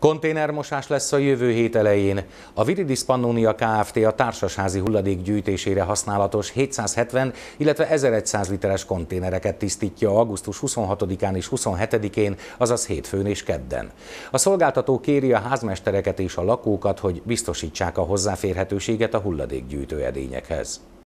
Konténermosás lesz a jövő hét elején. A Viridis Pannonia Kft. a társasházi hulladék gyűjtésére használatos 770, illetve 1100 literes konténereket tisztítja augusztus 26-án és 27-én, azaz hétfőn és kedden. A szolgáltató kéri a házmestereket és a lakókat, hogy biztosítsák a hozzáférhetőséget a hulladékgyűjtő edényekhez.